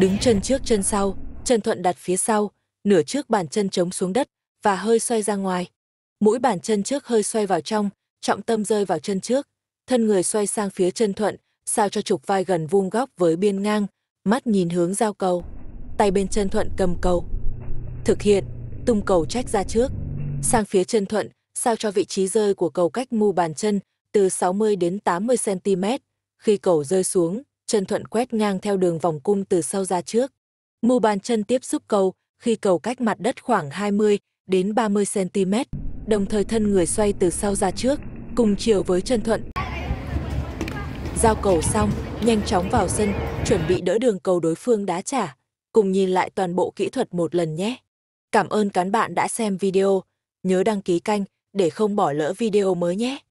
Đứng chân trước chân sau, chân thuận đặt phía sau, nửa trước bàn chân chống xuống đất và hơi xoay ra ngoài. Mũi bàn chân trước hơi xoay vào trong, trọng tâm rơi vào chân trước, thân người xoay sang phía chân thuận, sao cho trục vai gần vuông góc với biên ngang, mắt nhìn hướng giao cầu. Tay bên chân thuận cầm cầu. Thực hiện, tung cầu trách ra trước. Sang phía chân thuận, sao cho vị trí rơi của cầu cách mu bàn chân từ 60 đến 80 cm. Khi cầu rơi xuống, chân thuận quét ngang theo đường vòng cung từ sau ra trước. Mu bàn chân tiếp xúc cầu, khi cầu cách mặt đất khoảng 20 đến 30 cm, đồng thời thân người xoay từ sau ra trước, cùng chiều với chân thuận. Giao cầu xong, nhanh chóng vào sân, chuẩn bị đỡ đường cầu đối phương đá trả. Cùng nhìn lại toàn bộ kỹ thuật một lần nhé. Cảm ơn các bạn đã xem video. Nhớ đăng ký kênh để không bỏ lỡ video mới nhé.